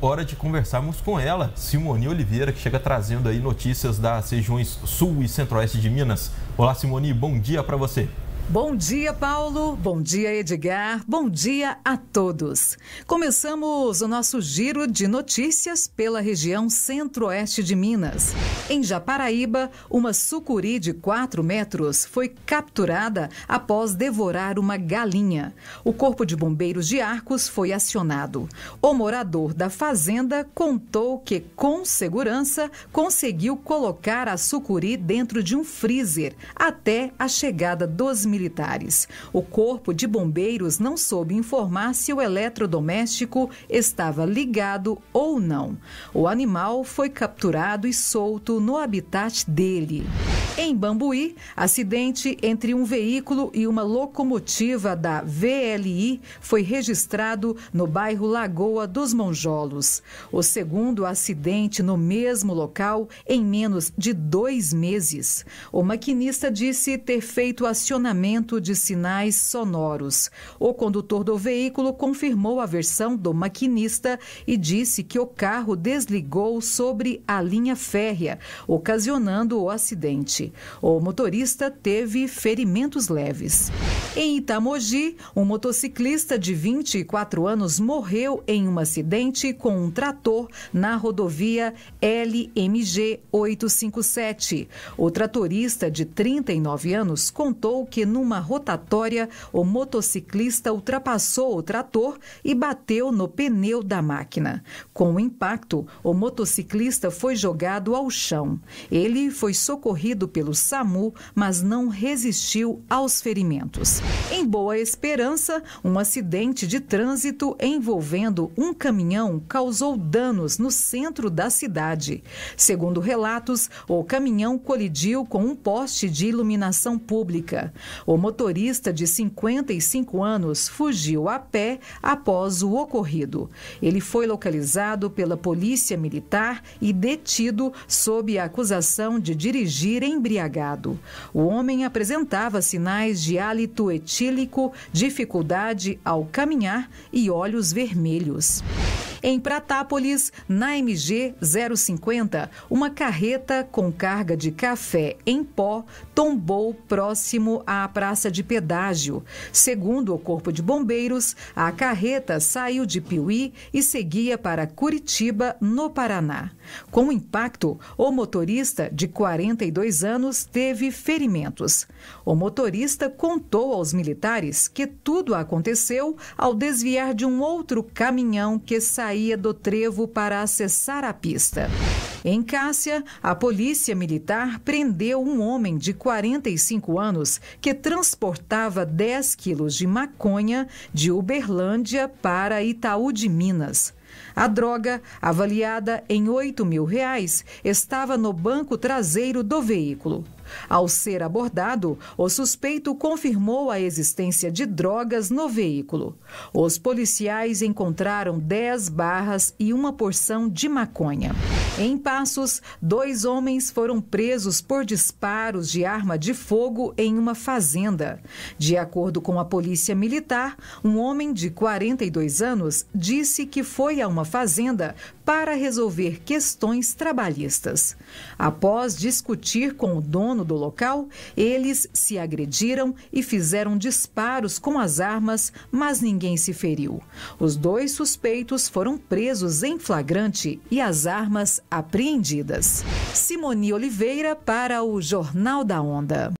Hora de conversarmos com ela, Simone Oliveira, que chega trazendo aí notícias das regiões sul e centro-oeste de Minas. Olá, Simone, bom dia para você. Bom dia, Paulo. Bom dia, Edgar. Bom dia a todos. Começamos o nosso giro de notícias pela região centro-oeste de Minas. Em Japaraíba, uma sucuri de 4 metros foi capturada após devorar uma galinha. O Corpo de Bombeiros de Arcos foi acionado. O morador da fazenda contou que, com segurança, conseguiu colocar a sucuri dentro de um freezer até a chegada dos militares. O Corpo de Bombeiros não soube informar se o eletrodoméstico estava ligado ou não. O animal foi capturado e solto no habitat dele. Em Bambuí, acidente entre um veículo e uma locomotiva da VLI foi registrado no bairro Lagoa dos Monjolos. O segundo acidente no mesmo local em menos de dois meses. O maquinista disse ter feito acionamento de sinais sonoros. O condutor do veículo confirmou a versão do maquinista e disse que o carro desligou sobre a linha férrea, ocasionando o acidente morte. O motorista teve ferimentos leves. Em Itamogi, um motociclista de 24 anos morreu em um acidente com um trator na rodovia LMG 857. O tratorista de 39 anos contou que numa rotatória o motociclista ultrapassou o trator e bateu no pneu da máquina. Com o impacto, o motociclista foi jogado ao chão. Ele foi socorrido pelo SAMU, mas não resistiu aos ferimentos. Em Boa Esperança, um acidente de trânsito envolvendo um caminhão causou danos no centro da cidade. Segundo relatos, o caminhão colidiu com um poste de iluminação pública. O motorista de 55 anos fugiu a pé após o ocorrido. Ele foi localizado pela Polícia Militar e detido sob a acusação de dirigir em embriagado. O homem apresentava sinais de hálito etílico, dificuldade ao caminhar e olhos vermelhos. Em Pratápolis, na MG 050, uma carreta com carga de café em pó tombou próximo à praça de pedágio. Segundo o Corpo de Bombeiros, a carreta saiu de Piuí e seguia para Curitiba, no Paraná. Com o impacto, o motorista, de 42 anos, teve ferimentos. O motorista contou aos militares que tudo aconteceu ao desviar de um outro caminhão que saiu saía do trevo para acessar a pista. Em Cássia, a polícia militar prendeu um homem de 45 anos que transportava 10 quilos de maconha de Uberlândia para Itaú de Minas. A droga, avaliada em 8 mil reais, estava no banco traseiro do veículo. Ao ser abordado, o suspeito confirmou a existência de drogas no veículo. Os policiais encontraram 10 barras e uma porção de maconha. Em Passos, dois homens foram presos por disparos de arma de fogo em uma fazenda. De acordo com a Polícia Militar, um homem de 42 anos disse que foi a uma fazenda para resolver questões trabalhistas. Após discutir com o dono do local, eles se agrediram e fizeram disparos com as armas, mas ninguém se feriu. Os dois suspeitos foram presos em flagrante e as armas apreendidas. Simone Oliveira para o Jornal da Onda.